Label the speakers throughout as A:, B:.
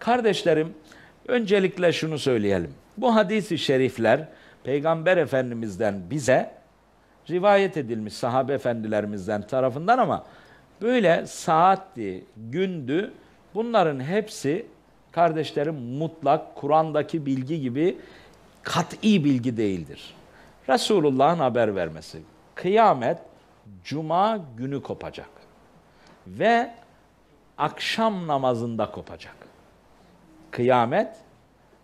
A: Kardeşlerim, öncelikle şunu söyleyelim. Bu hadisi şerifler Peygamber Efendimiz'den bize rivayet edilmiş sahabe efendilerimizden tarafından ama böyle saatti, gündü bunların hepsi kardeşlerim mutlak Kur'an'daki bilgi gibi kat'i bilgi değildir. Resulullah'ın haber vermesi. Kıyamet cuma günü kopacak ve akşam namazında kopacak kıyamet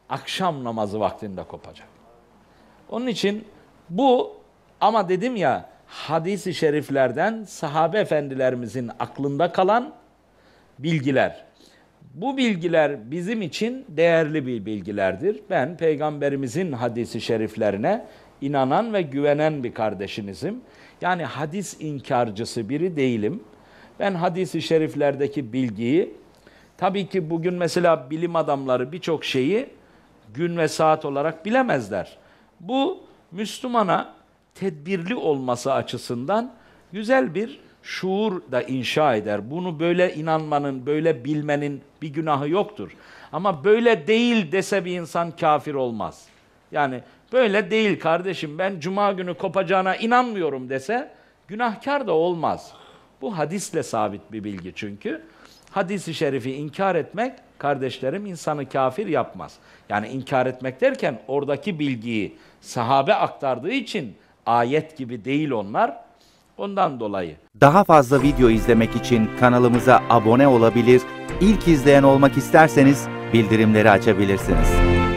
A: akşam namazı vaktinde kopacak. Onun için bu ama dedim ya hadisi şeriflerden sahabe efendilerimizin aklında kalan bilgiler. Bu bilgiler bizim için değerli bir bilgilerdir. Ben peygamberimizin hadisi şeriflerine inanan ve güvenen bir kardeşinizim. Yani hadis inkarcısı biri değilim. Ben hadisi şeriflerdeki bilgiyi Tabii ki bugün mesela bilim adamları birçok şeyi gün ve saat olarak bilemezler. Bu Müslümana tedbirli olması açısından güzel bir şuur da inşa eder. Bunu böyle inanmanın, böyle bilmenin bir günahı yoktur. Ama böyle değil dese bir insan kafir olmaz. Yani böyle değil kardeşim ben cuma günü kopacağına inanmıyorum dese günahkar da olmaz. Bu hadisle sabit bir bilgi çünkü hadisi şerifi inkar etmek kardeşlerim insanı kafir yapmaz. Yani inkar etmek derken oradaki bilgiyi sahabe aktardığı için ayet gibi değil onlar. Ondan dolayı.
B: Daha fazla video izlemek için kanalımıza abone olabilir, ilk izleyen olmak isterseniz bildirimleri açabilirsiniz.